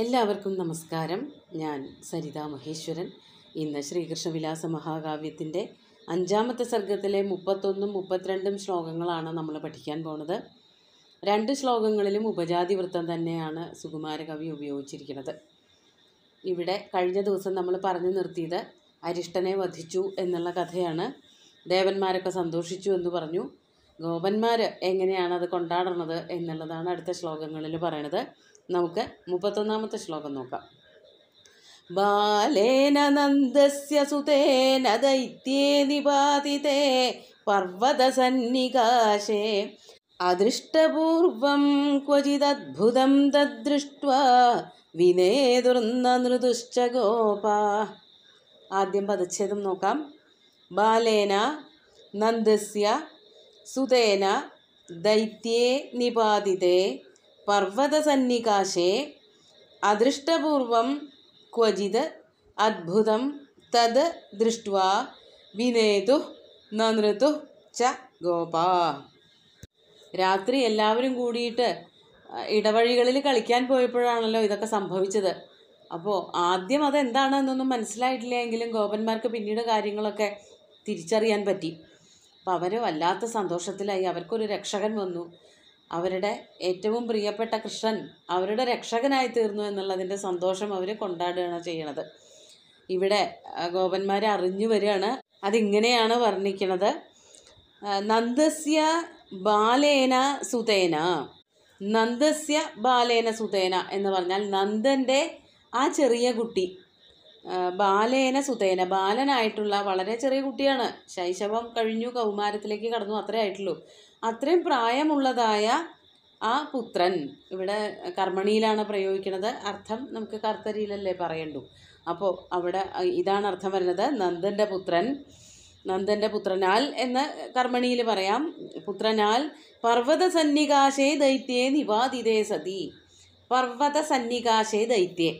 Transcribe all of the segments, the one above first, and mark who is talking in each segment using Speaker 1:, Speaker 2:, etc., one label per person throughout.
Speaker 1: എല്ലാവർക്കും നമസ്കാരം ഞാൻ സരിതാ മഹേശ്വരൻ ഇന്ന് ശ്രീകൃഷ്ണവിലാസ മഹാകാവ്യത്തിൻ്റെ അഞ്ചാമത്തെ സർഗത്തിലെ മുപ്പത്തൊന്നും മുപ്പത്തിരണ്ടും ശ്ലോകങ്ങളാണ് നമ്മൾ പഠിക്കാൻ പോണത് രണ്ട് ശ്ലോകങ്ങളിലും ഉപജാതി വൃത്തം തന്നെയാണ് സുകുമാരകവി ഉപയോഗിച്ചിരിക്കുന്നത് ഇവിടെ കഴിഞ്ഞ ദിവസം നമ്മൾ പറഞ്ഞു നിർത്തിയത് അരിഷ്ടനെ വധിച്ചു എന്നുള്ള കഥയാണ് ദേവന്മാരൊക്കെ സന്തോഷിച്ചു എന്ന് പറഞ്ഞു ഗോപന്മാർ എങ്ങനെയാണ് അത് കൊണ്ടാടുന്നത് എന്നുള്ളതാണ് അടുത്ത ശ്ലോകങ്ങളിൽ പറയണത് നമുക്ക് മുപ്പത്തൊന്നാമത്തെ ശ്ലോകം നോക്കാം ബാലേന നന്ദസ്യ സുതേന ദൈത്യേ നിപാതിതേ പർവ്വതസന്നികാശേ അദൃഷ്ടപൂർവം ക്വചിദത്ഭുതം തദ്ദൃഷ്ട്വ വിനേതുർന്ന നൃതുശ്ച ഗോപ ആദ്യം പദച്ഛേദം നോക്കാം ബാലേന നന്ദസ്യ സുതേന ദൈത്യേ നിപാതിതേ पर्वतसन्निकाशे അദൃഷ്ടപൂർവം ക്വചിത് അത്ഭുതം തത് दृष्ट्वा വിനേതു നനൃതു ച ഗോപ രാത്രി എല്ലാവരും കൂടിയിട്ട് ഇടവഴികളിൽ കളിക്കാൻ പോയപ്പോഴാണല്ലോ ഇതൊക്കെ സംഭവിച്ചത് അപ്പോൾ ആദ്യം അതെന്താണ് എന്നൊന്നും മനസ്സിലായിട്ടില്ല എങ്കിലും ഗോപന്മാർക്ക് പിന്നീട് കാര്യങ്ങളൊക്കെ തിരിച്ചറിയാൻ പറ്റി അപ്പോൾ അവർ വല്ലാത്ത സന്തോഷത്തിലായി അവർക്കൊരു രക്ഷകൻ വന്നു അവരുടെ ഏറ്റവും പ്രിയപ്പെട്ട കൃഷ്ണൻ അവരുടെ രക്ഷകനായി തീർന്നു എന്നുള്ളതിൻ്റെ സന്തോഷം അവർ കൊണ്ടാടുകയാണ് ചെയ്യണത് ഇവിടെ ഗോപന്മാരെ അറിഞ്ഞു വരികയാണ് അതിങ്ങനെയാണ് വർണ്ണിക്കുന്നത് നന്ദസ്യ ബാലേന സുതേന നന്ദസ്യ ബാലേന സുതേന എന്ന് പറഞ്ഞാൽ നന്ദൻ്റെ ആ ചെറിയ കുട്ടി ബാലേന സുതേന ബാലനായിട്ടുള്ള വളരെ ചെറിയ കുട്ടിയാണ് ശൈശവം കഴിഞ്ഞു കൗമാരത്തിലേക്ക് കടന്നു അത്രേ ആയിട്ടുള്ളൂ അത്രയും പ്രായമുള്ളതായ ആ പുത്രൻ ഇവിടെ കർമ്മണിയിലാണ് പ്രയോഗിക്കുന്നത് അർത്ഥം നമുക്ക് കർത്തരിയിലല്ലേ പറയണ്ടു അപ്പോൾ അവിടെ ഇതാണ് അർത്ഥം വരുന്നത് നന്ദൻ്റെ പുത്രൻ നന്ദൻ്റെ പുത്രനാൽ എന്ന് കർമ്മണിയിൽ പറയാം പുത്രനാൽ പർവ്വത സന്നികാശേ ദൈത്യേ നിവാതിതേ സതി പർവ്വത സന്നികാശേ ദൈത്യേ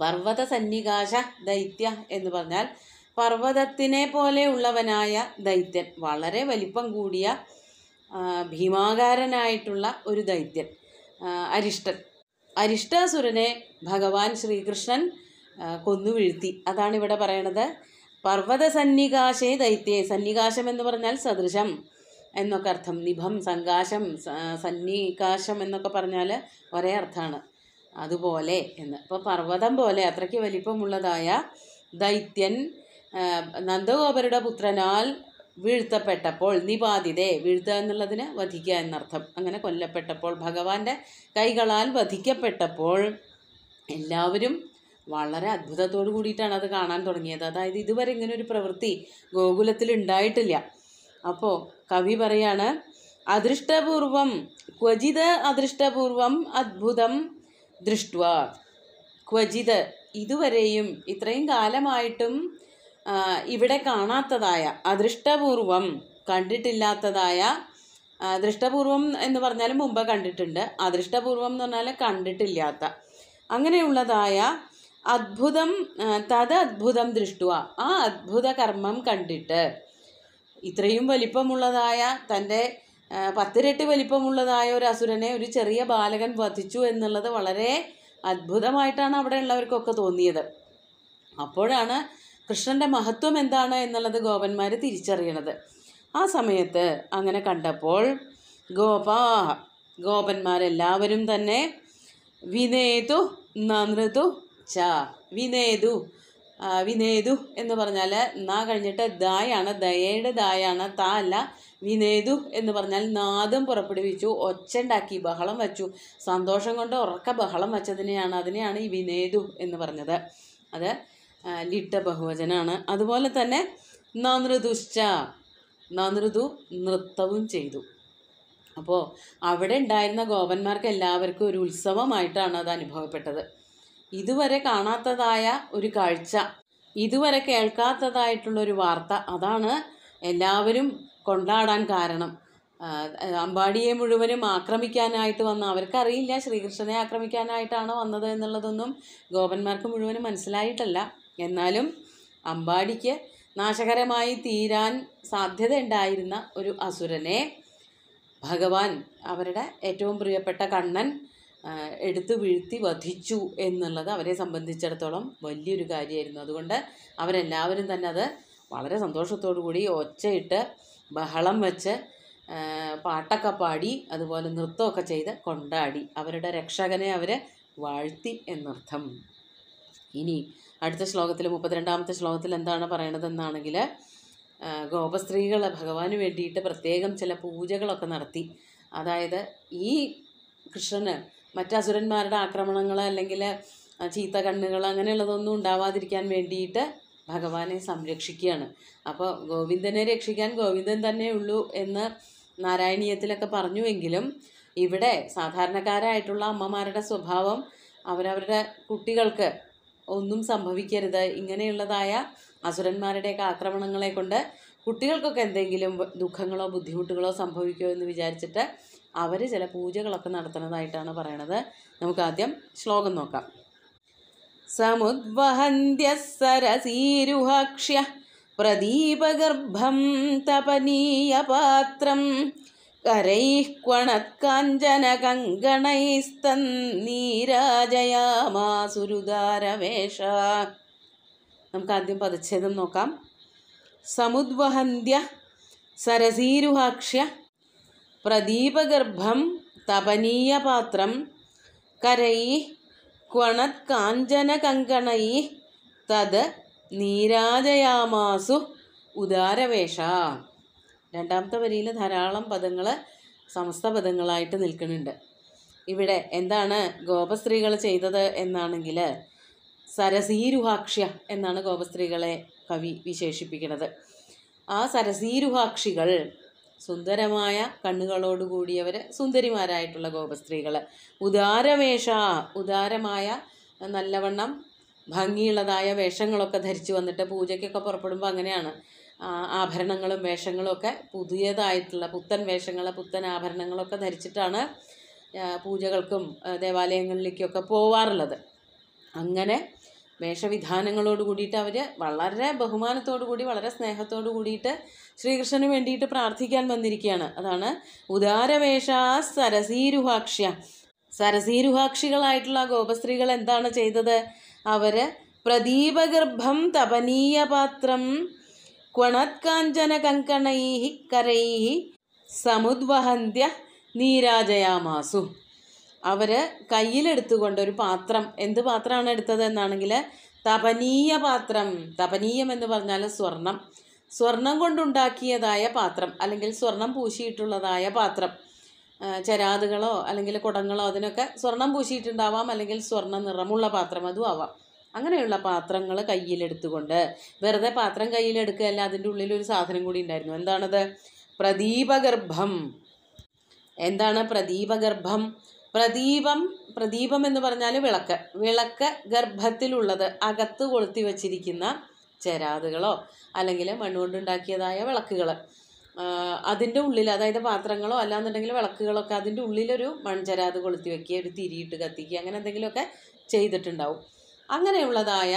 Speaker 1: പർവ്വത സന്നികാശ ദൈത്യ എന്ന് പറഞ്ഞാൽ പർവ്വതത്തിനെ പോലെയുള്ളവനായ ദൈത്യൻ വളരെ വലിപ്പം കൂടിയ ഭീമാകാരനായിട്ടുള്ള ഒരു ദൈത്യൻ അരിഷ്ടൻ അരിഷ്ടാസുരനെ ഭഗവാൻ ശ്രീകൃഷ്ണൻ കൊന്നു വീഴ്ത്തി അതാണ് ഇവിടെ പറയണത് പർവ്വത സന്നികാശേ ദൈത്യേ സന്നികാശം എന്ന് പറഞ്ഞാൽ സദൃശം എന്നൊക്കെ അർത്ഥം നിഭം സങ്കാശം സന്നികാശം എന്നൊക്കെ പറഞ്ഞാൽ ഒരേ അർത്ഥമാണ് അതുപോലെ എന്ന് അപ്പോൾ പർവ്വതം പോലെ അത്രയ്ക്ക് വലിപ്പമുള്ളതായ ദൈത്യൻ നന്ദഗോപരുടെ പുത്രനാൽ വീഴ്ത്തപ്പെട്ടപ്പോൾ നിപാതിതെ വീഴ്ത്തുക എന്നുള്ളതിന് വധിക്കുക എന്നർത്ഥം അങ്ങനെ കൊല്ലപ്പെട്ടപ്പോൾ ഭഗവാന്റെ കൈകളാൽ വധിക്കപ്പെട്ടപ്പോൾ എല്ലാവരും വളരെ അത്ഭുതത്തോടു കൂടിയിട്ടാണ് അത് കാണാൻ തുടങ്ങിയത് അതായത് ഇതുവരെ ഇങ്ങനെ ഒരു പ്രവൃത്തി ഗോകുലത്തിൽ ഉണ്ടായിട്ടില്ല അപ്പോൾ കവി പറയാണ് അദൃഷ്ടപൂർവം ക്വചിത് അദൃഷ്ടപൂർവം അത്ഭുതം ദൃഷ്ട്വ ക്വചിത് ഇതുവരെയും ഇത്രയും കാലമായിട്ടും ഇവിടെ കാണാത്തതായ അദൃഷ്ടപൂർവം കണ്ടിട്ടില്ലാത്തതായ ദൃഷ്ടപൂർവം എന്ന് പറഞ്ഞാൽ മുമ്പ് കണ്ടിട്ടുണ്ട് അദൃഷ്ടപൂർവം എന്ന് പറഞ്ഞാൽ കണ്ടിട്ടില്ലാത്ത അങ്ങനെയുള്ളതായ അത്ഭുതം തത് അത്ഭുതം ദൃഷ്ടുക ആ അത്ഭുത കർമ്മം കണ്ടിട്ട് ഇത്രയും വലിപ്പമുള്ളതായ തൻ്റെ പത്തിരട്ടി വലിപ്പമുള്ളതായ ഒരു അസുരനെ ഒരു ചെറിയ ബാലകൻ വധിച്ചു എന്നുള്ളത് വളരെ അത്ഭുതമായിട്ടാണ് അവിടെ ഉള്ളവർക്കൊക്കെ തോന്നിയത് അപ്പോഴാണ് കൃഷ്ണൻ്റെ മഹത്വം എന്താണ് എന്നുള്ളത് ഗോപന്മാർ തിരിച്ചറിയണത് ആ സമയത്ത് അങ്ങനെ കണ്ടപ്പോൾ ഗോപാ ഗോപന്മാരെല്ലാവരും തന്നെ വിനേതു നനൃതു ച വിനേതു വിനേതു എന്ന് പറഞ്ഞാൽ നാ കഴിഞ്ഞിട്ട് ദായാണ് ദയയുടെ ദായാണ് താ അല്ല വിനേതു എന്ന് പറഞ്ഞാൽ നാദം പുറപ്പെടുവിച്ചു ഒച്ചണ്ടാക്കി ബഹളം വച്ചു സന്തോഷം കൊണ്ട് ഉറക്ക ബഹളം വച്ചതിനെയാണ് അതിനെയാണ് ഈ വിനേതു എന്ന് പറഞ്ഞത് അത് ലിട്ട ബഹുവചനാണ് അതുപോലെ തന്നെ നനൃതുശ്ച നനൃതു നൃത്തവും ചെയ്തു അപ്പോൾ അവിടെ ഉണ്ടായിരുന്ന ഗോപന്മാർക്ക് എല്ലാവർക്കും ഒരു ഉത്സവമായിട്ടാണ് അത് അനുഭവപ്പെട്ടത് ഇതുവരെ കാണാത്തതായ ഒരു കാഴ്ച ഇതുവരെ കേൾക്കാത്തതായിട്ടുള്ള ഒരു വാർത്ത അതാണ് എല്ലാവരും കൊണ്ടാടാൻ കാരണം അമ്പാടിയെ മുഴുവനും ആക്രമിക്കാനായിട്ട് വന്ന അവർക്കറിയില്ല ശ്രീകൃഷ്ണനെ ആക്രമിക്കാനായിട്ടാണ് വന്നത് എന്നുള്ളതൊന്നും ഗോപന്മാർക്ക് മുഴുവനും മനസ്സിലായിട്ടല്ല എന്നാലും അമ്പാടിക്ക് നാശകരമായി തീരാൻ സാധ്യതയുണ്ടായിരുന്ന ഒരു അസുരനെ ഭഗവാൻ അവരുടെ ഏറ്റവും പ്രിയപ്പെട്ട കണ്ണൻ എടുത്ത് വീഴ്ത്തി വധിച്ചു എന്നുള്ളത് അവരെ സംബന്ധിച്ചിടത്തോളം വലിയൊരു കാര്യമായിരുന്നു അതുകൊണ്ട് അവരെല്ലാവരും തന്നെ അത് വളരെ സന്തോഷത്തോടു കൂടി ഒച്ചയിട്ട് ബഹളം വെച്ച് പാട്ടൊക്കെ പാടി അതുപോലെ നൃത്തമൊക്കെ ചെയ്ത് കൊണ്ടാടി അവരുടെ രക്ഷകനെ അവർ വാഴ്ത്തി എന്നർത്ഥം ഇനി അടുത്ത ശ്ലോകത്തിൽ മുപ്പത്തിരണ്ടാമത്തെ ശ്ലോകത്തിൽ എന്താണ് പറയണതെന്നാണെങ്കിൽ ഗോപസ്ത്രീകൾ ഭഗവാന് വേണ്ടിയിട്ട് പ്രത്യേകം ചില പൂജകളൊക്കെ നടത്തി അതായത് ഈ കൃഷ്ണന് മറ്റ് അസുരന്മാരുടെ ആക്രമണങ്ങൾ അല്ലെങ്കിൽ ചീത്ത കണ്ണുകൾ അങ്ങനെയുള്ളതൊന്നും ഉണ്ടാവാതിരിക്കാൻ വേണ്ടിയിട്ട് ഭഗവാനെ സംരക്ഷിക്കുകയാണ് അപ്പോൾ ഗോവിന്ദനെ രക്ഷിക്കാൻ ഗോവിന്ദൻ തന്നെ ഉള്ളൂ എന്ന് നാരായണീയത്തിലൊക്കെ പറഞ്ഞുവെങ്കിലും ഇവിടെ സാധാരണക്കാരായിട്ടുള്ള അമ്മമാരുടെ സ്വഭാവം അവരവരുടെ കുട്ടികൾക്ക് ഒന്നും സംഭവിക്കരുത് ഇങ്ങനെയുള്ളതായ അസുരന്മാരുടെയൊക്കെ ആക്രമണങ്ങളെ കൊണ്ട് കുട്ടികൾക്കൊക്കെ എന്തെങ്കിലും ദുഃഖങ്ങളോ ബുദ്ധിമുട്ടുകളോ സംഭവിക്കുമോ എന്ന് വിചാരിച്ചിട്ട് അവർ ചില പൂജകളൊക്കെ നടത്തുന്നതായിട്ടാണ് പറയണത് നമുക്കാദ്യം ശ്ലോകം നോക്കാം സമുദ്വഹന്ത്യ സരസീരുഹാക്ഷ്യ പ്രദീപഗർഭം തപനീയപാത്രം കരൈഃ ക്വണക്കാഞ്ചനകങ്കണൈസ്തീരാജയാമാസുരുദാരവേഷ നമുക്ക് ആദ്യം പതിച്ഛേദം നോക്കാം സമുദ്വഹന്ത്യ സരസീരുഹാക്ഷ്യ പ്രദീപഗർഭം തപനീയപാത്രം കരൈ ക്വണത്കാഞ്ചനകങ്കണൈ തത് നീരാജയാമാസു ഉദാരവേഷ രണ്ടാമത്തെ വരിയിൽ ധാരാളം പദങ്ങൾ സമസ്ത പദങ്ങളായിട്ട് നിൽക്കുന്നുണ്ട് ഇവിടെ എന്താണ് ഗോപസ്ത്രീകൾ ചെയ്തത് എന്നാണെങ്കിൽ സരസീരുഹാക്ഷ്യ എന്നാണ് ഗോപസ്ത്രീകളെ കവി വിശേഷിപ്പിക്കുന്നത് ആ സരസീരുഹാക്ഷികൾ സുന്ദരമായ കണ്ണുകളോട് കൂടിയവർ സുന്ദരിമാരായിട്ടുള്ള ഗോപസ്ത്രീകൾ ഉദാരവേഷ ഉദാരമായ നല്ലവണ്ണം ഭംഗിയുള്ളതായ വേഷങ്ങളൊക്കെ ധരിച്ചു വന്നിട്ട് പൂജയ്ക്കൊക്കെ പുറപ്പെടുമ്പോൾ അങ്ങനെയാണ് ആഭരണങ്ങളും വേഷങ്ങളും ഒക്കെ പുതിയതായിട്ടുള്ള പുത്തൻ വേഷങ്ങൾ പുത്തൻ ആഭരണങ്ങളൊക്കെ ധരിച്ചിട്ടാണ് പൂജകൾക്കും ദേവാലയങ്ങളിലേക്കൊക്കെ പോവാറുള്ളത് അങ്ങനെ വേഷവിധാനങ്ങളോട് കൂടിയിട്ട് അവർ വളരെ ബഹുമാനത്തോടു കൂടി വളരെ സ്നേഹത്തോടു കൂടിയിട്ട് ശ്രീകൃഷ്ണന് വേണ്ടിയിട്ട് പ്രാർത്ഥിക്കാൻ വന്നിരിക്കുകയാണ് അതാണ് ഉദാരവേഷ സരസീരുഹാക്ഷ്യ സരസീരുഹാക്ഷികളായിട്ടുള്ള ഗോപസ്ത്രീകൾ എന്താണ് ചെയ്തത് അവർ പ്രദീപഗർഭം തപനീയപാത്രം ക്വണത്കാഞ്ചന കങ്കണൈ കരൈ സമുദ്വഹന്ത്യ നീരാജയാമാസു അവർ കയ്യിലെടുത്തുകൊണ്ട് ഒരു പാത്രം എന്ത് പാത്രമാണ് എടുത്തത് എന്നാണെങ്കിൽ തപനീയ പാത്രം തപനീയം എന്ന് പറഞ്ഞാൽ സ്വർണം സ്വർണം കൊണ്ടുണ്ടാക്കിയതായ പാത്രം അല്ലെങ്കിൽ സ്വർണം പൂശിയിട്ടുള്ളതായ പാത്രം ചരാതുകളോ അല്ലെങ്കിൽ കുടങ്ങളോ അതിനൊക്കെ സ്വർണം പൂശിയിട്ടുണ്ടാവാം അല്ലെങ്കിൽ സ്വർണ്ണ നിറമുള്ള പാത്രം അതും ആവാം അങ്ങനെയുള്ള പാത്രങ്ങൾ കയ്യിലെടുത്തുകൊണ്ട് വെറുതെ പാത്രം കയ്യിലെടുക്കുകയല്ല അതിൻ്റെ ഉള്ളിൽ ഒരു സാധനം കൂടി ഉണ്ടായിരുന്നു എന്താണത് പ്രദീപഗർഭം എന്താണ് പ്രദീപഗർഭം പ്രദീപം പ്രദീപം എന്ന് പറഞ്ഞാൽ വിളക്ക് വിളക്ക് ഗർഭത്തിലുള്ളത് അകത്ത് കൊളുത്തി വച്ചിരിക്കുന്ന ചെരാതുകളോ അല്ലെങ്കിൽ മണ്ണുകൊണ്ടുണ്ടാക്കിയതായ വിളക്കുകൾ അതിൻ്റെ ഉള്ളിൽ അതായത് പാത്രങ്ങളോ അല്ലാന്നുണ്ടെങ്കിൽ വിളക്കുകളൊക്കെ അതിൻ്റെ ഉള്ളിലൊരു മൺചരാത് കൊളുത്തി വെക്കുക ഒരു തിരിയിട്ട് കത്തിക്കുക അങ്ങനെ എന്തെങ്കിലുമൊക്കെ ചെയ്തിട്ടുണ്ടാവും അങ്ങനെയുള്ളതായ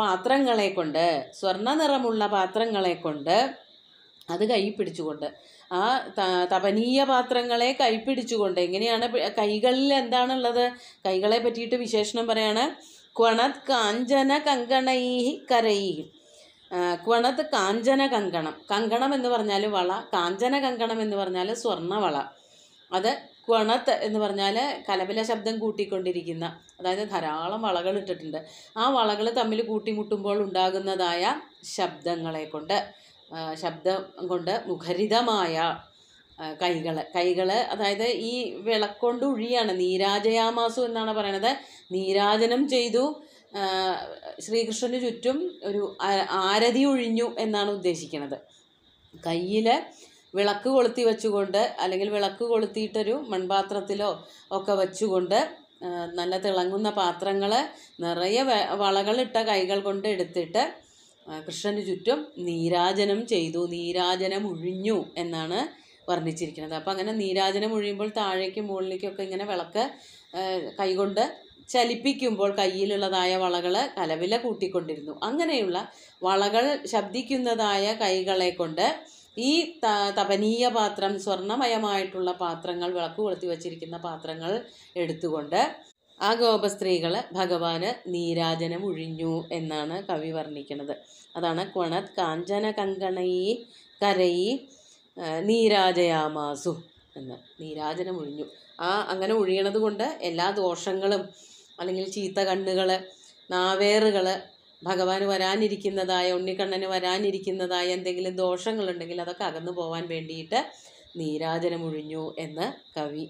Speaker 1: പാത്രങ്ങളെ കൊണ്ട് സ്വർണ്ണ നിറമുള്ള പാത്രങ്ങളെ കൊണ്ട് അത് കൈ പിടിച്ചുകൊണ്ട് ആ തപനീയ പാത്രങ്ങളെ കൈ പിടിച്ചുകൊണ്ട് എങ്ങനെയാണ് കൈകളിൽ എന്താണുള്ളത് കൈകളെ പറ്റിയിട്ട് വിശേഷണം പറയാണ് ക്വണത് കാഞ്ചന കങ്കണൈഹി കരൈ ക്വണത് കാഞ്ചന കങ്കണം കങ്കണം എന്ന് പറഞ്ഞാൽ വള കാഞ്ചന കങ്കണം എന്ന് പറഞ്ഞാൽ സ്വർണ്ണവള അത് ക്വണത്ത് എന്ന് പറഞ്ഞാൽ കലപില ശബ്ദം കൂട്ടിക്കൊണ്ടിരിക്കുന്ന അതായത് ധാരാളം വളകൾ ഇട്ടിട്ടുണ്ട് ആ വളകൾ തമ്മിൽ കൂട്ടിമുട്ടുമ്പോൾ ഉണ്ടാകുന്നതായ ശബ്ദങ്ങളെ കൊണ്ട് ശബ്ദം കൊണ്ട് മുഖരിതമായ കൈകൾ കൈകൾ അതായത് ഈ വിളക്കൊണ്ട് ഒഴിയാണ് നീരാജയാമാസു എന്നാണ് പറയണത് നീരാജനം ചെയ്തു ശ്രീകൃഷ്ണന് ചുറ്റും ഒരു ആരതി ഒഴിഞ്ഞു എന്നാണ് ഉദ്ദേശിക്കുന്നത് കയ്യിൽ വിളക്ക് കൊളുത്തി വെച്ചുകൊണ്ട് അല്ലെങ്കിൽ വിളക്ക് കൊളുത്തിയിട്ടൊരു മൺപാത്രത്തിലോ ഒക്കെ വെച്ചുകൊണ്ട് നല്ല തിളങ്ങുന്ന പാത്രങ്ങൾ നിറയെ വളകളിട്ട കൈകൾ കൊണ്ട് എടുത്തിട്ട് കൃഷ്ണന് ചുറ്റും നീരാജനം ചെയ്തു നീരാജനം ഒഴിഞ്ഞു എന്നാണ് വർണ്ണിച്ചിരിക്കുന്നത് അപ്പോൾ അങ്ങനെ നീരാജനം ഒഴിയുമ്പോൾ താഴേക്കും മുകളിലേക്കൊക്കെ ഇങ്ങനെ വിളക്ക് കൈകൊണ്ട് ചലിപ്പിക്കുമ്പോൾ കയ്യിലുള്ളതായ വളകൾ കലവില കൂട്ടിക്കൊണ്ടിരുന്നു അങ്ങനെയുള്ള വളകൾ ശബ്ദിക്കുന്നതായ കൈകളെ കൊണ്ട് ഈ തപനീയ പാത്രം സ്വർണമയമായിട്ടുള്ള പാത്രങ്ങൾ വിളക്ക് കൊളുത്തി വച്ചിരിക്കുന്ന പാത്രങ്ങൾ എടുത്തുകൊണ്ട് ആ ഗോപസ്ത്രീകൾ ഭഗവാന് നീരാജനം ഒഴിഞ്ഞു എന്നാണ് കവി വർണ്ണിക്കുന്നത് അതാണ് കൊണത് കാഞ്ചന കങ്കണയി കരയി നീരാജയാമാസു എന്ന് നീരാജനം ഒഴിഞ്ഞു ആ അങ്ങനെ ഒഴിയണത് കൊണ്ട് എല്ലാ ദോഷങ്ങളും അല്ലെങ്കിൽ ചീത്ത കണ്ണുകൾ നാവേറുകൾ ഭഗവാന് വരാനിരിക്കുന്നതായ ഉണ്ണിക്കണ്ണന് വരാനിരിക്കുന്നതായ എന്തെങ്കിലും ദോഷങ്ങളുണ്ടെങ്കിൽ അതൊക്കെ അകന്നു പോകാൻ വേണ്ടിയിട്ട് നീരാജനമൊഴിഞ്ഞു എന്ന് കവി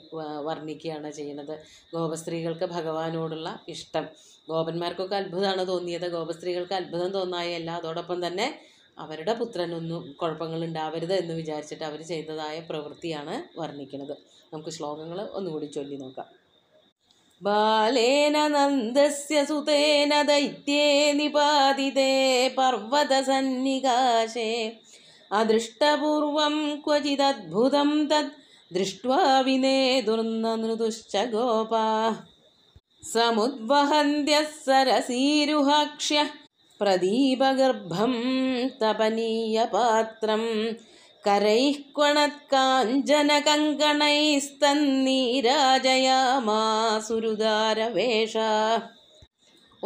Speaker 1: വർണ്ണിക്കുകയാണ് ചെയ്യുന്നത് ഗോപസ്ത്രീകൾക്ക് ഭഗവാനോടുള്ള ഇഷ്ടം ഗോപന്മാർക്കൊക്കെ അത്ഭുതമാണ് തോന്നിയത് ഗോപസ്ത്രീകൾക്ക് അത്ഭുതം തോന്നായല്ല അതോടൊപ്പം തന്നെ അവരുടെ പുത്രനൊന്നും ഉണ്ടാവരുത് എന്ന് വിചാരിച്ചിട്ട് അവർ ചെയ്തതായ പ്രവൃത്തിയാണ് വർണ്ണിക്കുന്നത് നമുക്ക് ശ്ലോകങ്ങൾ ഒന്നുകൂടി ചൊല്ലി നോക്കാം ബാലേന നന്ദസ്യ സുതേന ദൈത്യേ നിപാതിതേ പർവ്വതസന്നികാശേ അദൃഷ്ടപൂർവം ക്വചിദത്ഭുതം തദ് ദൃഷ്ട്വാ വിനേതുർന്ന നൃതുശ്ച ഗോപാ സമുദ്വഹന്ത്യः सरसीरुहाक्ष्य प्रदीपगर्भं तपनीयपात्रं करैः ക്വണത്കാഞ്ചനകങ്കണൈസ്തന്നീരാജയാമാസുരുദാരവേഷ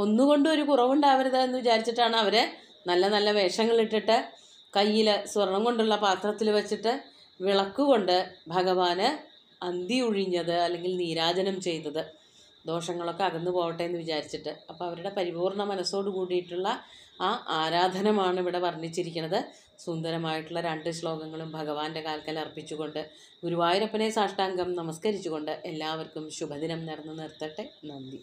Speaker 1: ഒന്നുകൊണ്ടും ഒരു കുറവുണ്ടാവരുത് എന്ന് വിചാരിച്ചിട്ടാണ് അവരെ നല്ല നല്ല വേഷങ്ങളിട്ടിട്ട് കയ്യിൽ സ്വർണം കൊണ്ടുള്ള പാത്രത്തിൽ വെച്ചിട്ട് വിളക്ക് കൊണ്ട് ഭഗവാന് അന്തി ഒഴിഞ്ഞത് അല്ലെങ്കിൽ നീരാജനം ചെയ്തത് ദോഷങ്ങളൊക്കെ അകന്നു പോകട്ടെ എന്ന് വിചാരിച്ചിട്ട് അപ്പോൾ അവരുടെ പരിപൂർണ മനസ്സോട് കൂടിയിട്ടുള്ള ആ ആരാധനമാണ് ഇവിടെ വർണ്ണിച്ചിരിക്കുന്നത് സുന്ദരമായിട്ടുള്ള രണ്ട് ശ്ലോകങ്ങളും ഭഗവാന്റെ കാൽക്കൽ അർപ്പിച്ചുകൊണ്ട് ഗുരുവായൂരപ്പനെ സാഷ്ടാംഗം നമസ്കരിച്ചുകൊണ്ട് എല്ലാവർക്കും ശുഭദിനം നേർന്നു നിർത്തട്ടെ നന്ദി